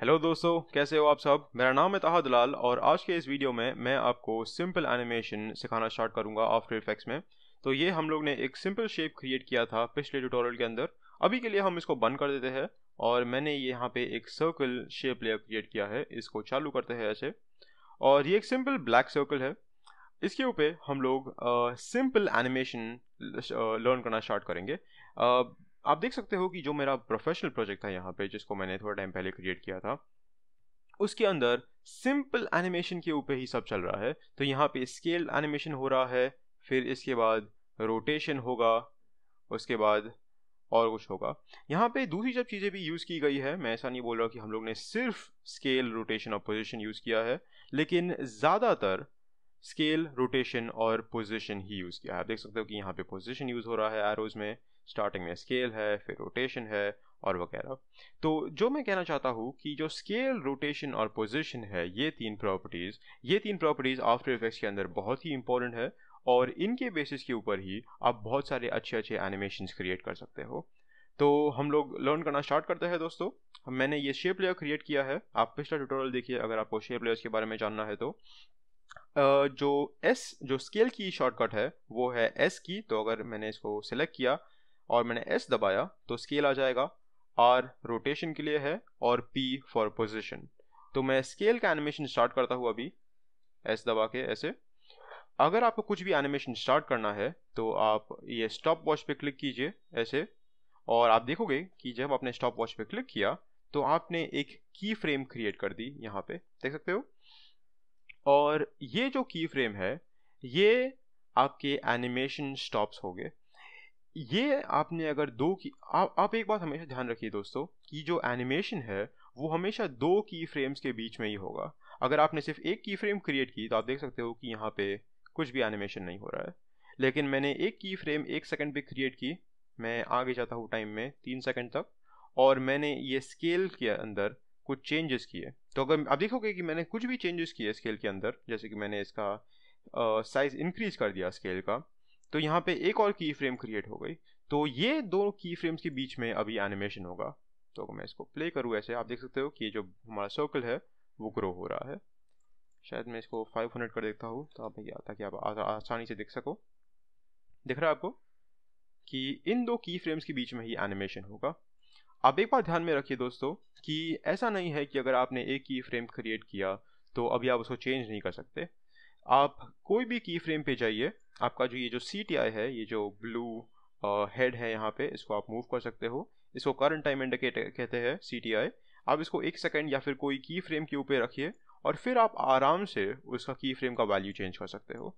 hello दोस्तों कैसे हो आप सब मेरा नाम है तहा दलाल और आज के इस वीडियो में मैं आपको सिंपल एनिमेशन सिखाना स्टार्ट करूंगा आफ्टर इफेक्ट्स में तो ये हम लोग ने एक सिंपल शेप क्रिएट किया था पिछले ट्यूटोरियल के अंदर अभी के लिए हम इसको बंद कर देते हैं और मैंने ये यहाँ पे एक सर्कल शेप लेयर क्रिएट किया है इसको चालू करते हैं ऐसे और ये एक सिंपल ब्लैक सर्कल है इसके ऊपर हम लोग सिंपल एनिमेशन लर्न करना स्टार्ट करेंगे आ, आप देख सकते हो कि जो मेरा प्रोफेशनल प्रोजेक्ट था यहाँ पे जिसको मैंने थोड़ा टाइम पहले क्रिएट किया था उसके अंदर सिंपल एनिमेशन के ऊपर ही सब चल रहा है तो यहाँ पे स्केल एनिमेशन हो रहा है फिर इसके बाद रोटेशन होगा उसके बाद और कुछ होगा यहाँ पे दूसरी जब चीज़ें भी यूज़ की गई है मैं ऐसा नहीं बोल रहा कि हम लोग ने सिर्फ स्केल रोटेशन और पोजिशन यूज़ किया है लेकिन ज़्यादातर स्केल रोटेशन और पोजिशन ही यूज़ किया है आप देख सकते हो कि यहाँ पे पोजिशन यूज़ हो रहा है एरोज में स्टार्टिंग में स्केल है फिर रोटेशन है और वगैरह तो जो मैं कहना चाहता हूँ कि जो स्केल रोटेशन और पोजिशन है ये तीन प्रॉपर्टीज़ ये तीन प्रॉपर्टीज़ आफ्टर इफेक्ट्स के अंदर बहुत ही इंपॉर्टेंट है और इनके बेसिस के ऊपर ही आप बहुत सारे अच्छे अच्छे एनिमेशन क्रिएट कर सकते हो तो हम लोग लर्न करना स्टार्ट करते हैं दोस्तों मैंने ये शेप लेयर क्रिएट किया है आप पिछला ट्यूटोरियल देखिए अगर आपको शेप लेयर्स के बारे में जानना है तो जो एस जो स्केल की शॉर्टकट है वो है एस की तो अगर मैंने इसको सिलेक्ट किया और मैंने एस दबाया तो स्केल आ जाएगा आर रोटेशन के लिए है और पी फॉर पोजिशन तो मैं स्केल का एनिमेशन स्टार्ट करता हूँ अभी एस दबा के ऐसे अगर आपको कुछ भी एनिमेशन स्टार्ट करना है तो आप ये स्टॉप वॉच पे क्लिक कीजिए ऐसे और आप देखोगे कि जब आपने स्टॉप वॉच पे क्लिक किया तो आपने एक की फ्रेम क्रिएट कर दी यहाँ पे देख सकते हो और ये जो की फ्रेम है ये आपके एनिमेशन स्टॉप्स हो गए ये आपने अगर दो की आ, आप एक बात हमेशा ध्यान रखिए दोस्तों कि जो एनिमेशन है वो हमेशा दो की फ्रेम्स के बीच में ही होगा अगर आपने सिर्फ एक की फ्रेम क्रिएट की तो आप देख सकते हो कि यहाँ पे कुछ भी एनिमेशन नहीं हो रहा है लेकिन मैंने एक की फ्रेम एक सेकंड पे क्रिएट की मैं आगे जाता हूँ टाइम में तीन सेकंड तक और मैंने ये स्केल के अंदर कुछ चेंजेस किए तो अगर आप देखोगे कि मैंने कुछ भी चेंजेस किए स्केल के अंदर जैसे कि मैंने इसका साइज़ इंक्रीज़ कर दिया स्केल का तो यहाँ पे एक और की फ्रेम क्रिएट हो गई तो ये दो की फ्रेम्स के बीच में अभी एनिमेशन होगा तो अगर मैं इसको प्ले करूँ ऐसे आप देख सकते हो कि ये जो हमारा सर्कल है वो ग्रो हो रहा है शायद मैं इसको 500 कर देखता हूँ तो आप ताकि आप आसानी से देख सको दिख रहा है आपको कि इन दो की फ्रेम्स के बीच में ही एनिमेशन होगा आप एक बार ध्यान में रखिए दोस्तों कि ऐसा नहीं है कि अगर आपने एक की फ्रेम क्रिएट किया तो अभी आप उसको चेंज नहीं कर सकते आप कोई भी की फ्रेम पे जाइए आपका जो ये जो सी है ये जो ब्लू हेड है यहाँ पे इसको आप मूव कर सकते हो इसको करंट टाइम इंडिकेटर कहते हैं सी आप इसको एक सेकेंड या फिर कोई की फ्रेम के ऊपर रखिए और फिर आप आराम से उसका की फ्रेम का वैल्यू चेंज कर सकते हो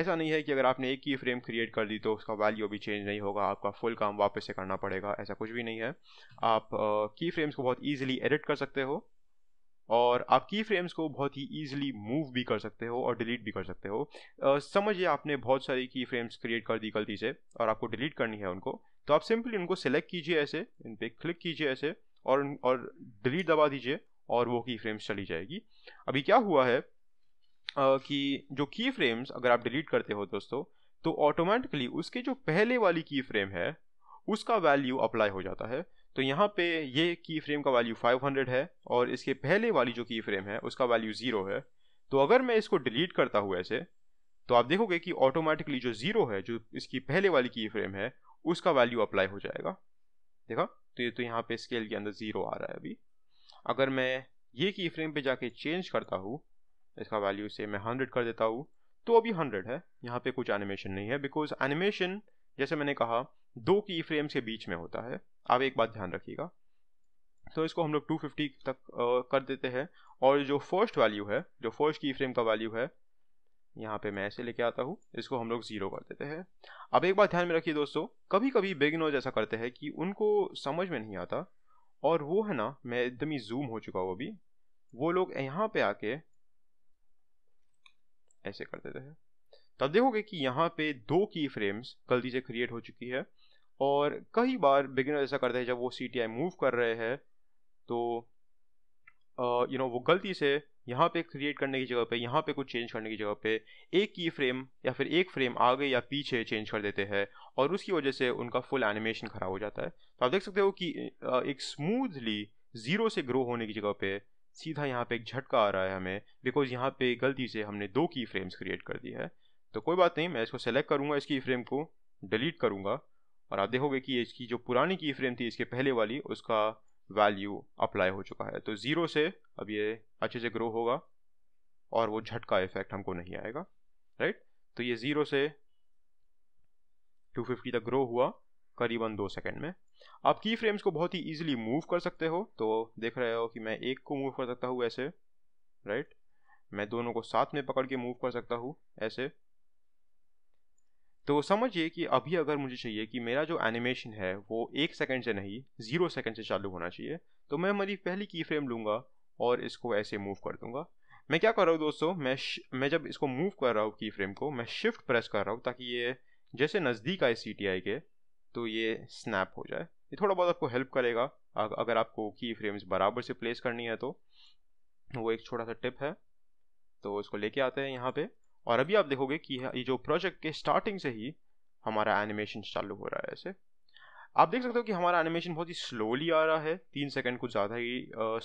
ऐसा नहीं है कि अगर आपने एक की फ्रेम क्रिएट कर दी तो उसका वैल्यू भी चेंज नहीं होगा आपका फुल काम वापस से करना पड़ेगा ऐसा कुछ भी नहीं है आप की uh, फ्रेम्स को बहुत ईजिली एडिट कर सकते हो और आप की फ्रेम्स को बहुत ही ईजिली मूव भी कर सकते हो और डिलीट भी कर सकते हो समझिए आपने बहुत सारी की फ्रेम्स क्रिएट कर दी गलती से और आपको डिलीट करनी है उनको तो आप सिंपली उनको सेलेक्ट कीजिए ऐसे इन पर क्लिक कीजिए ऐसे और और डिलीट दबा दीजिए और वो की फ्रेम्स चली जाएगी अभी क्या हुआ है आ, कि जो की फ्रेम्स अगर आप डिलीट करते हो दोस्तों तो ऑटोमेटिकली उसके जो पहले वाली की फ्रेम है उसका वैल्यू अप्लाई हो जाता है तो यहाँ पे ये की फ्रेम का वैल्यू 500 है और इसके पहले वाली जो की फ्रेम है उसका वैल्यू ज़ीरो है तो अगर मैं इसको डिलीट करता हूँ ऐसे तो आप देखोगे कि ऑटोमेटिकली जो ज़ीरो है जो इसकी पहले वाली की फ्रेम है उसका वैल्यू अप्लाई हो जाएगा देखा तो ये तो यहाँ पे स्केल के अंदर ज़ीरो आ रहा है अभी अगर मैं ये की फ्रेम पर जाके चेंज करता हूँ इसका वैल्यू से मैं हंड्रेड कर देता हूँ तो अभी हंड्रेड है यहाँ पर कुछ एनिमेशन नहीं है बिकॉज एनिमेशन जैसे मैंने कहा दो की फ्रेम्स के बीच में होता है आप एक बात ध्यान रखिएगा तो इसको हम लोग 250 तक आ, कर देते हैं और जो फर्स्ट वैल्यू है जो फर्स्ट की फ्रेम का वैल्यू है यहाँ पे मैं ऐसे लेके आता हूँ इसको हम लोग ज़ीरो कर देते हैं अब एक बात ध्यान में रखिए दोस्तों कभी कभी बेगिनर्स ऐसा करते हैं कि उनको समझ में नहीं आता और वो है ना मैं एकदम ही जूम हो चुका हूँ अभी वो लोग यहाँ पे आके ऐसे कर देते हैं तब देखोगे कि यहाँ पे दो की फ्रेम्स गलती से क्रिएट हो चुकी है और कई बार बिगिनर ऐसा करते हैं जब वो सी टी आई मूव कर रहे हैं तो यू नो वो गलती से यहाँ पे क्रिएट करने की जगह पे यहाँ पे कुछ चेंज करने की जगह पे एक की फ्रेम या फिर एक फ्रेम आगे या पीछे चेंज कर देते हैं और उसकी वजह से उनका फुल एनिमेशन ख़राब हो जाता है तो आप देख सकते हो कि एक स्मूथली ज़ीरो से ग्रो होने की जगह पे सीधा यहाँ पे एक झटका आ रहा है हमें बिकॉज यहाँ पे गलती से हमने दो की फ्रेम्स क्रिएट कर दी है तो कोई बात नहीं मैं इसको सेलेक्ट करूँगा इसकी फ्रेम को डिलीट करूँगा और आप देखोगे कि इसकी जो पुरानी की फ्रेम थी इसके पहले वाली उसका वैल्यू अप्लाई हो चुका है तो ज़ीरो से अब ये अच्छे से ग्रो होगा और वो झटका इफेक्ट हमको नहीं आएगा राइट तो ये ज़ीरो से 250 तक ग्रो हुआ करीबन दो सेकंड में आप की फ्रेम्स को बहुत ही इजीली मूव कर सकते हो तो देख रहे हो कि मैं एक को मूव कर सकता हूँ ऐसे राइट मैं दोनों को साथ में पकड़ के मूव कर सकता हूँ ऐसे तो समझिए कि अभी अगर मुझे चाहिए कि मेरा जो एनिमेशन है वो एक सेकंड से नहीं ज़ीरो सेकंड से चालू होना चाहिए तो मैं मेरी पहली की फ्रेम लूँगा और इसको ऐसे मूव कर दूँगा मैं क्या कर रहा हूँ दोस्तों मैं मैं जब इसको मूव कर रहा हूँ की फ्रेम को मैं शिफ्ट प्रेस कर रहा हूँ ताकि ये जैसे नज़दीक आए सी के तो ये स्नैप हो जाए ये थोड़ा बहुत आपको हेल्प करेगा अगर आपको की फ्रेम्स बराबर से प्लेस करनी है तो वो एक छोटा सा टिप है तो इसको लेके आते हैं यहाँ पे और अभी आप देखोगे कि ये जो प्रोजेक्ट के स्टार्टिंग से ही हमारा एनिमेशन चालू हो रहा है ऐसे आप देख सकते हो कि हमारा एनिमेशन बहुत ही स्लोली आ रहा है तीन सेकंड कुछ ज़्यादा ही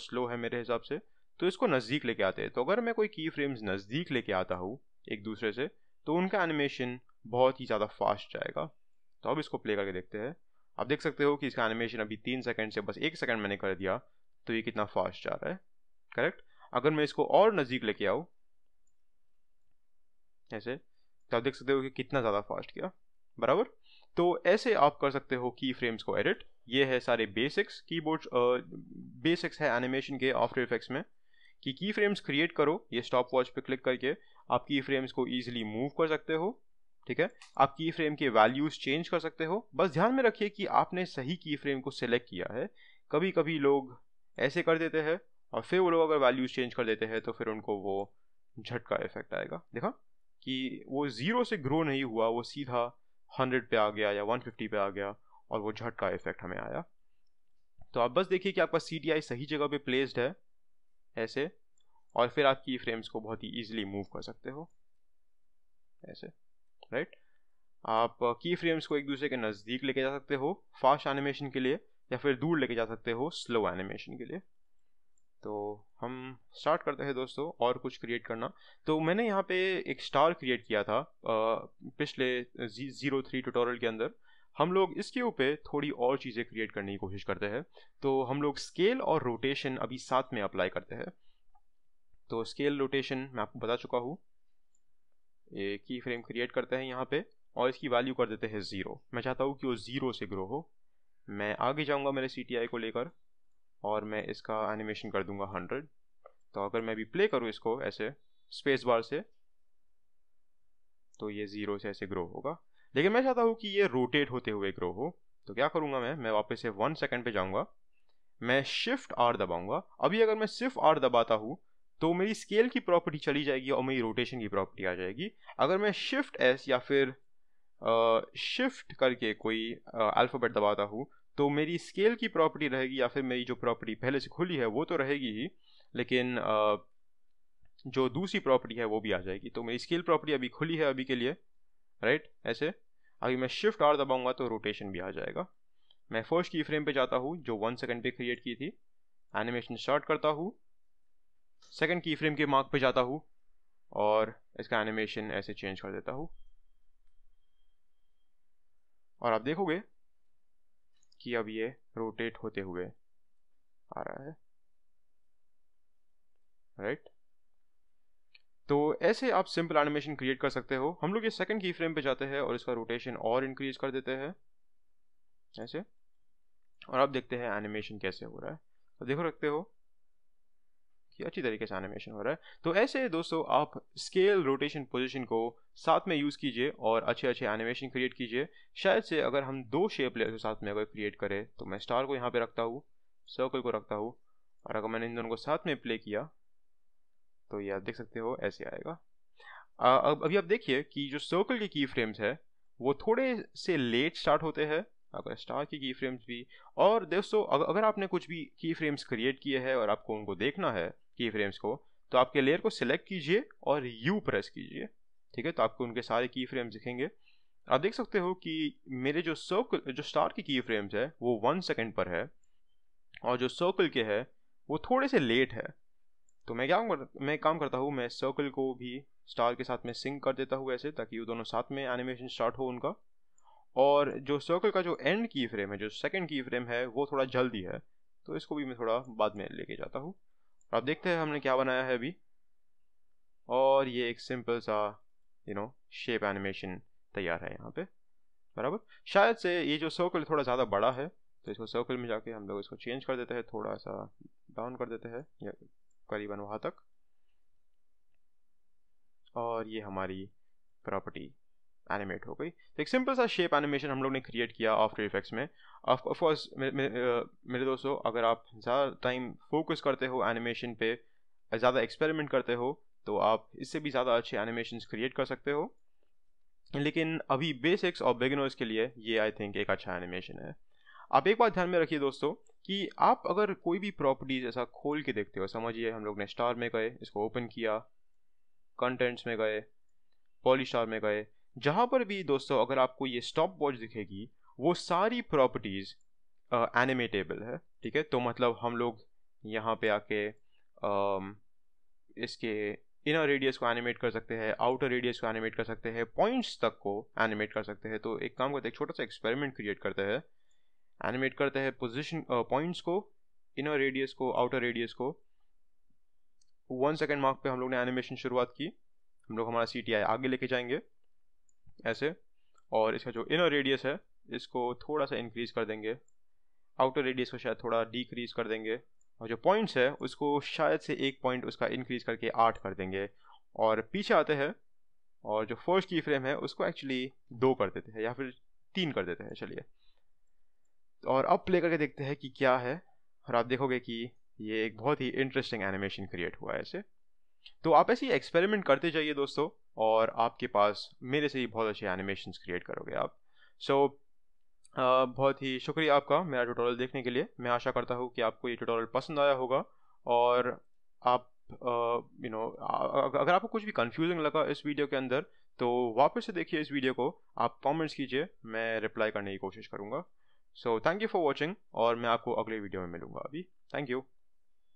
स्लो है मेरे हिसाब से तो इसको नज़दीक लेके आते हैं तो अगर मैं कोई की फ्रेम्स नज़दीक लेके आता हूँ एक दूसरे से तो उनका एनिमेशन बहुत ही ज़्यादा फास्ट जाएगा तो अब इसको प्ले करके देखते हैं आप देख सकते हो कि इसका एनिमेशन अभी तीन सेकंड से बस एक सेकंड मैंने कर दिया तो ये कितना फास्ट जा रहा है करेक्ट अगर मैं इसको और नज़दीक लेके आऊँ ऐसे तो आप देख सकते हो कि कितना ज़्यादा फास्ट किया बराबर तो ऐसे आप कर सकते हो की फ्रेम्स को एडिट ये है सारे बेसिक्स कीबोर्ड बेसिक्स है एनिमेशन के आफ्टर इफेक्ट्स में कि की फ्रेम्स क्रिएट करो ये स्टॉप वॉच पर क्लिक करके आप की फ्रेम्स को ईजिली मूव कर सकते हो ठीक है आप की फ्रेम के वैल्यूज चेंज कर सकते हो बस ध्यान में रखिए कि आपने सही की फ्रेम को सिलेक्ट किया है कभी कभी लोग ऐसे कर देते हैं और फिर वो लोग अगर वैल्यूज चेंज कर देते हैं तो फिर उनको वो झटका इफेक्ट आएगा देखा कि वो ज़ीरो से ग्रो नहीं हुआ वो सीधा हंड्रेड पे आ गया या वन फिफ्टी पे आ गया और वो झटका इफेक्ट हमें आया तो आप बस देखिए कि आपका सी सही जगह पे प्लेस्ड है ऐसे और फिर आप की फ्रेम्स को बहुत ही ईजिली मूव कर सकते हो ऐसे राइट आप की uh, फ्रेम्स को एक दूसरे के नज़दीक लेके जा सकते हो फास्ट एनिमेशन के लिए या फिर दूर लेके जा सकते हो स्लो एनिमेशन के लिए तो हम स्टार्ट करते हैं दोस्तों और कुछ क्रिएट करना तो मैंने यहाँ पे एक स्टार क्रिएट किया था पिछले ज़ीरो थ्री ट्यूटोरियल के अंदर हम लोग इसके ऊपर थोड़ी और चीज़ें क्रिएट करने की कोशिश करते हैं तो हम लोग स्केल और रोटेशन अभी साथ में अप्लाई करते हैं तो स्केल रोटेशन मैं आपको बता चुका हूँ एक ही फ्रेम क्रिएट करते हैं यहाँ पे और इसकी वैल्यू कर देते हैं ज़ीरो मैं चाहता हूँ कि वो ज़ीरो से ग्रो हो मैं आगे जाऊँगा मेरे सी को लेकर और मैं इसका एनिमेशन कर दूंगा हंड्रेड तो अगर मैं भी प्ले करूँ इसको ऐसे स्पेस बार से तो ये ज़ीरो से ऐसे ग्रो होगा लेकिन मैं चाहता हूँ कि ये रोटेट होते हुए ग्रो हो तो क्या करूँगा मैं मैं वापस से वन सेकेंड पे जाऊँगा मैं शिफ्ट आर दबाऊँगा अभी अगर मैं सिर्फ आर दबाता हूँ तो मेरी स्केल की प्रॉपर्टी चली जाएगी और मेरी रोटेशन की प्रॉपर्टी आ जाएगी अगर मैं शिफ्ट एस या फिर शिफ्ट करके कोई अल्फ़ाबेट दबाता हूँ तो मेरी स्केल की प्रॉपर्टी रहेगी या फिर मेरी जो प्रॉपर्टी पहले से खुली है वो तो रहेगी ही लेकिन जो दूसरी प्रॉपर्टी है वो भी आ जाएगी तो मेरी स्केल प्रॉपर्टी अभी खुली है अभी के लिए राइट ऐसे अभी मैं शिफ्ट आर दबाऊंगा तो रोटेशन भी आ जाएगा मैं फर्स्ट की फ्रेम पे जाता हूँ जो वन सेकंड पे क्रिएट की थी एनिमेशन स्टार्ट करता हूँ सेकंड की फ्रेम के मार्क पे जाता हूँ और इसका एनिमेशन ऐसे चेंज कर देता हूँ और आप देखोगे कि अब ये रोटेट होते हुए आ रहा है राइट तो ऐसे आप सिंपल एनिमेशन क्रिएट कर सकते हो हम लोग ये सेकंड की फ्रेम पे जाते हैं और इसका रोटेशन और इंक्रीज कर देते हैं ऐसे और आप देखते हैं एनिमेशन कैसे हो रहा है तो देखो रखते हो कि अच्छी तरीके से एनिमेशन हो रहा है तो ऐसे दोस्तों आप स्केल रोटेशन पोजिशन को साथ में यूज़ कीजिए और अच्छे अच्छे एनिमेशन क्रिएट कीजिए शायद से अगर हम दो शेप ले साथ में अगर क्रिएट करें तो मैं स्टार को यहाँ पर रखता हूँ सर्कल को रखता हूँ और अगर मैंने इन दोनों को साथ में प्ले किया तो ये आप देख सकते हो ऐसे आएगा अब अभी आप देखिए कि जो सर्कल के की फ्रेम्स है वो थोड़े से लेट स्टार्ट होते हैं अगर स्टार की की फ्रेम्स भी और दोस्तों अगर आपने कुछ भी की फ्रेम्स क्रिएट किए हैं और आपको उनको देखना है की फ्रेम्स को तो आपके लेयर को सिलेक्ट कीजिए और यू प्रेस कीजिए ठीक है तो आपको उनके सारे की फ्रेम्स दिखेंगे आप देख सकते हो कि मेरे जो सर्कल जो स्टार की की फ्रेम्स है वो वन सेकेंड पर है और जो सर्कल के है वो थोड़े से लेट है तो मैं क्या कर मैं काम करता हूँ मैं सर्कल को भी स्टार के साथ में सिंक कर देता हूँ ऐसे ताकि वो दोनों साथ में एनिमेशन स्टार्ट हो उनका और जो सर्कल का जो एंड की फ्रेम है जो सेकंड की फ्रेम है वो थोड़ा जल्दी है तो इसको भी मैं थोड़ा बाद में लेके जाता हूँ आप देखते हैं हमने क्या बनाया है अभी और ये एक सिंपल सा यू नो शेप एनिमेशन तैयार है यहाँ पे बराबर शायद से ये जो सर्कल थोड़ा ज़्यादा बड़ा है तो इसको सर्कल में जाके हम लोग इसको चेंज कर देते हैं थोड़ा सा डाउन कर देते हैं या करीबन वहाँ तक और ये हमारी प्रॉपर्टी एनिमेट हो गई तो एक सिंपल सा शेप एनिमेशन हम लोग ने क्रिएट किया आफ्टर इफेक्ट्स में ऑफकोर्स मेरे दोस्तों अगर आप ज़्यादा टाइम फोकस करते हो एनिमेशन पे ज़्यादा एक्सपेरिमेंट करते हो तो आप इससे भी ज़्यादा अच्छे एनिमेशन क्रिएट कर सकते हो लेकिन अभी बेसिक्स और बेगनोज के लिए ये आई थिंक एक अच्छा एनिमेशन है आप एक बात ध्यान में रखिए दोस्तों कि आप अगर कोई भी प्रॉपर्टीज ऐसा खोल के देखते हो समझिए हम लोग ने स्टार में गए इसको ओपन किया कंटेंट्स में गए पॉली स्टार में गए जहां पर भी दोस्तों अगर आपको ये स्टॉप वॉच दिखेगी वो सारी प्रॉपर्टीज़ एनिमेटेबल है ठीक है तो मतलब हम लोग यहाँ पे आके uh, इसके इनर रेडियस को एनिमेट कर सकते हैं आउटर रेडियस को एनिमेट कर सकते हैं पॉइंट्स तक को एनिमेट कर सकते हैं तो एक काम करते हैं एक छोटा सा एक्सपेरिमेंट क्रिएट करते हैं एनिमेट करते हैं पोजिशन पॉइंट्स को इनर रेडियस को आउटर रेडियस को वन सेकेंड मार्क पे हम लोग ने एनिमेशन शुरुआत की हम लोग हमारा सी आगे लेके जाएंगे ऐसे और इसका जो इनर रेडियस है इसको थोड़ा सा इंक्रीज कर देंगे आउटर रेडियस को शायद थोड़ा डिक्रीज कर देंगे और जो पॉइंट्स है उसको शायद से एक पॉइंट उसका इंक्रीज करके आठ कर देंगे और पीछे आते हैं और जो फर्स्ट की फ्रेम है उसको एक्चुअली दो कर देते हैं या फिर तीन कर देते हैं चलिए और अब प्ले करके देखते हैं कि क्या है और आप देखोगे कि ये एक बहुत ही इंटरेस्टिंग एनिमेशन क्रिएट हुआ है ऐसे तो आप ऐसे ही एक्सपेरिमेंट करते जाइए दोस्तों और आपके पास मेरे से ही बहुत अच्छे एनिमेशन क्रिएट करोगे आप सो so, बहुत ही शुक्रिया आपका मेरा ट्यूटोरियल देखने के लिए मैं आशा करता हूँ कि आपको ये ट्यूटोरियल पसंद आया होगा और आप यू नो अगर आपको कुछ भी कंफ्यूजिंग लगा इस वीडियो के अंदर तो वापस से देखिए इस वीडियो को आप कमेंट्स कीजिए मैं रिप्लाई करने की कोशिश करूँगा so thank you for watching और मैं आपको अगले वीडियो में मिलूँगा अभी थैंक यू